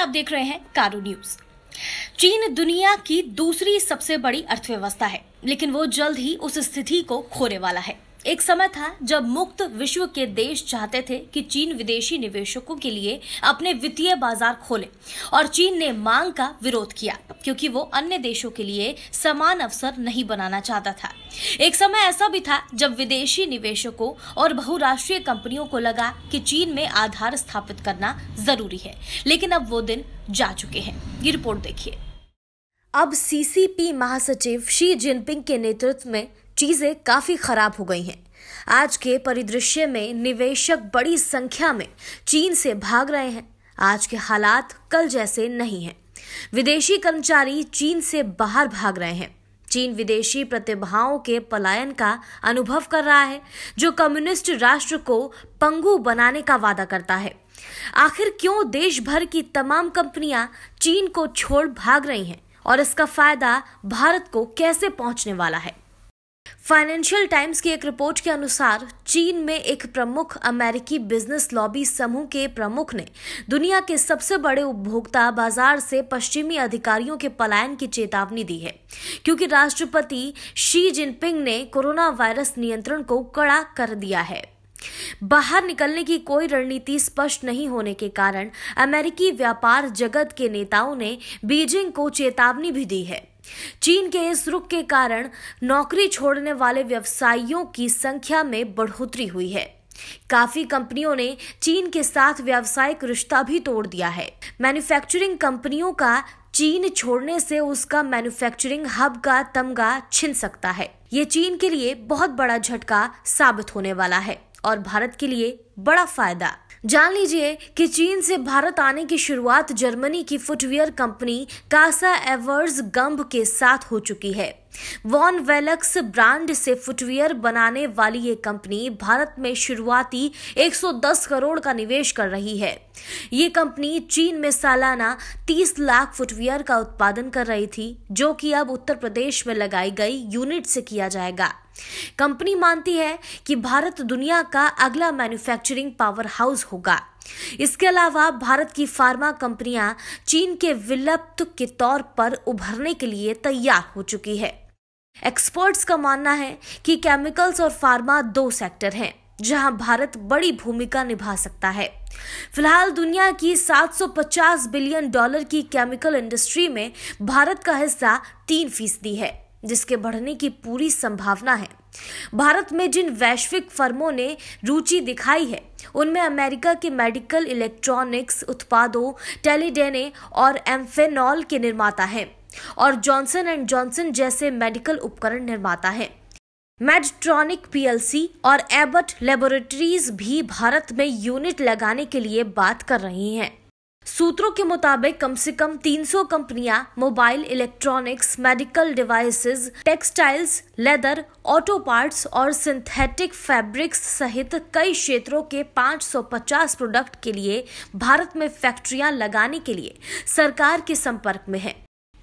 आप देख रहे हैं कारू न्यूज चीन दुनिया की दूसरी सबसे बड़ी अर्थव्यवस्था है लेकिन वो जल्द ही उस स्थिति को खोने वाला है एक समय था जब मुक्त विश्व के देश चाहते थे कि चीन विदेशी निवेशकों के लिए अपने वित्तीय बाजार खोले और चीन ने मांग का विरोध किया क्योंकि वो अन्य देशों के लिए समान अवसर नहीं बनाना चाहता था एक समय ऐसा भी था जब विदेशी निवेशकों और बहुराष्ट्रीय कंपनियों को लगा कि चीन में आधार स्थापित करना जरूरी है लेकिन अब वो दिन जा चुके हैं ये रिपोर्ट देखिए अब सीसीपी महासचिव शी जिनपिंग के नेतृत्व में चीजें काफी खराब हो गई हैं आज के परिदृश्य में निवेशक बड़ी संख्या में चीन से भाग रहे हैं आज के हालात कल जैसे नहीं हैं विदेशी कर्मचारी चीन से बाहर भाग रहे हैं चीन विदेशी प्रतिभाओं के पलायन का अनुभव कर रहा है जो कम्युनिस्ट राष्ट्र को पंगु बनाने का वादा करता है आखिर क्यों देश भर की तमाम कंपनियां चीन को छोड़ भाग रही हैं और इसका फायदा भारत को कैसे पहुंचने वाला है फाइनेंशियल टाइम्स की एक रिपोर्ट के अनुसार चीन में एक प्रमुख अमेरिकी बिजनेस लॉबी समूह के प्रमुख ने दुनिया के सबसे बड़े उपभोक्ता बाजार से पश्चिमी अधिकारियों के पलायन की चेतावनी दी है क्योंकि राष्ट्रपति शी जिनपिंग ने कोरोना वायरस नियंत्रण को कड़ा कर दिया है बाहर निकलने की कोई रणनीति स्पष्ट नहीं होने के कारण अमेरिकी व्यापार जगत के नेताओं ने बीजिंग को चेतावनी भी दी है चीन के इस रुख के कारण नौकरी छोड़ने वाले व्यवसायियों की संख्या में बढ़ोतरी हुई है काफी कंपनियों ने चीन के साथ व्यावसायिक रिश्ता भी तोड़ दिया है मैन्युफैक्चरिंग कंपनियों का चीन छोड़ने से उसका मैन्युफैक्चरिंग हब का तमगा छिन सकता है ये चीन के लिए बहुत बड़ा झटका साबित होने वाला है और भारत के लिए बड़ा फायदा जान लीजिए कि चीन से भारत आने की शुरुआत जर्मनी की फुटवेयर कंपनी कासा एवर्स गंभ के साथ हो चुकी है वॉन वेलक्स ब्रांड से फुटवियर बनाने वाली ये कंपनी भारत में शुरुआती 110 करोड़ का निवेश कर रही है ये कंपनी चीन में सालाना 30 लाख फुटवियर का उत्पादन कर रही थी जो कि अब उत्तर प्रदेश में लगाई गई यूनिट से किया जाएगा कंपनी मानती है कि भारत दुनिया का अगला मैन्युफैक्चरिंग पावर हाउस होगा इसके अलावा भारत की फार्मा कंपनियां चीन के विलुप्त के तौर पर उभरने के लिए तैयार हो चुकी है एक्सपर्ट्स का मानना है कि केमिकल्स और फार्मा दो सेक्टर हैं जहां भारत बड़ी भूमिका निभा सकता है फिलहाल दुनिया की 750 बिलियन डॉलर की केमिकल इंडस्ट्री में भारत का हिस्सा तीन फीसदी है जिसके बढ़ने की पूरी संभावना है भारत में जिन वैश्विक फर्मों ने रुचि दिखाई है उनमें अमेरिका के मेडिकल इलेक्ट्रॉनिक्स उत्पादों टेलीडेने और एम्फेनॉल के निर्माता हैं और जॉनसन एंड जॉनसन जैसे मेडिकल उपकरण निर्माता हैं मेडट्रॉनिक पीएलसी और एबट लेबोरेटरीज भी भारत में यूनिट लगाने के लिए बात कर रही हैं सूत्रों के मुताबिक कम से कम 300 कंपनियां mobile electronics medical devices, textiles leather auto parts और सिंथेटिक फैब्रिक्स सहित कई क्षेत्रों के 550 प्रोडक्ट के लिए भारत में फैक्ट्रियां लगाने के लिए सरकार के संपर्क में है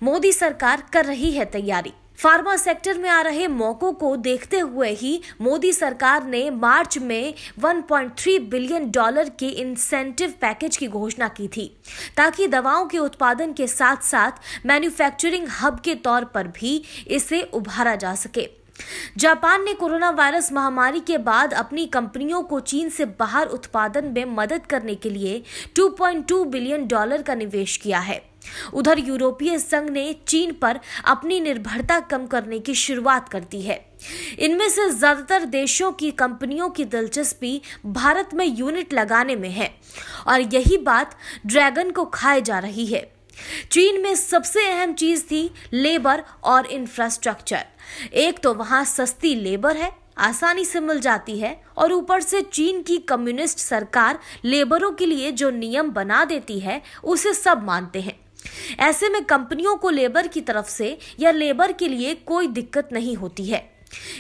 मोदी सरकार कर रही है तैयारी फार्मा सेक्टर में आ रहे मौकों को देखते हुए ही मोदी सरकार ने मार्च में 1.3 बिलियन डॉलर के इंसेंटिव पैकेज की घोषणा की थी ताकि दवाओं के उत्पादन के साथ साथ मैन्युफैक्चरिंग हब के तौर पर भी इसे उभारा जा सके जापान ने कोरोना वायरस महामारी के बाद अपनी कंपनियों को चीन से बाहर उत्पादन में मदद करने के लिए 2.2 बिलियन डॉलर का निवेश किया है उधर यूरोपीय संघ ने चीन पर अपनी निर्भरता कम करने की शुरुआत कर दी है इनमें से ज्यादातर देशों की कंपनियों की दिलचस्पी भारत में यूनिट लगाने में है और यही बात ड्रैगन को खाए जा रही है चीन में सबसे अहम चीज थी लेबर और इंफ्रास्ट्रक्चर एक तो वहां सस्ती लेबर है आसानी से मिल जाती है और ऊपर से चीन की कम्युनिस्ट सरकार लेबरों के लिए जो नियम बना देती है उसे सब मानते हैं ऐसे में कंपनियों को लेबर की तरफ से या लेबर के लिए कोई दिक्कत नहीं होती है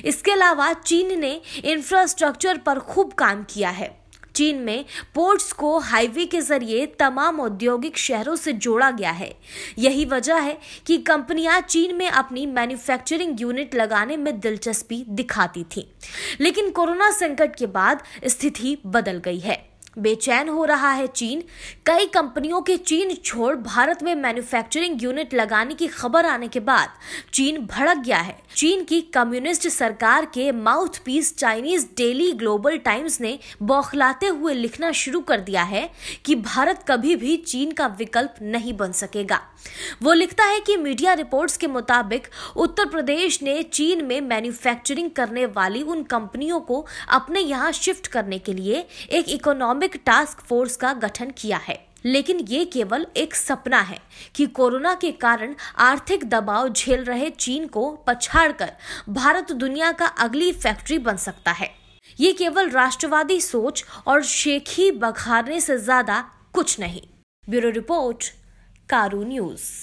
इसके अलावा चीन ने इंफ्रास्ट्रक्चर पर खूब काम किया है चीन में पोर्ट्स को हाईवे के जरिए तमाम औद्योगिक शहरों से जोड़ा गया है यही वजह है कि कंपनियां चीन में अपनी मैन्युफैक्चरिंग यूनिट लगाने में दिलचस्पी दिखाती थी लेकिन कोरोना संकट के बाद स्थिति बदल गई है बेचैन हो रहा है चीन कई कंपनियों के चीन छोड़ भारत में मैन्युफैक्चरिंग यूनिट लगाने की खबर आने के बाद चीन भड़क गया है चीन की कम्युनिस्ट सरकार के mouthpiece Chinese daily Global Times ने बौखलाते हुए लिखना शुरू कर दिया है कि भारत कभी भी चीन का विकल्प नहीं बन सकेगा वो लिखता है कि मीडिया रिपोर्ट्स के मुताबिक उत्तर प्रदेश ने चीन में मैन्युफैक्चरिंग करने वाली उन कंपनियों को अपने यहाँ शिफ्ट करने के लिए एक इकोनॉमिक इकोनॉमिक टास्क फोर्स का गठन किया है लेकिन ये केवल एक सपना है कि कोरोना के कारण आर्थिक दबाव झेल रहे चीन को पछाड़कर भारत दुनिया का अगली फैक्ट्री बन सकता है ये केवल राष्ट्रवादी सोच और शेखी बघारने से ज्यादा कुछ नहीं ब्यूरो रिपोर्ट कारू न्यूज़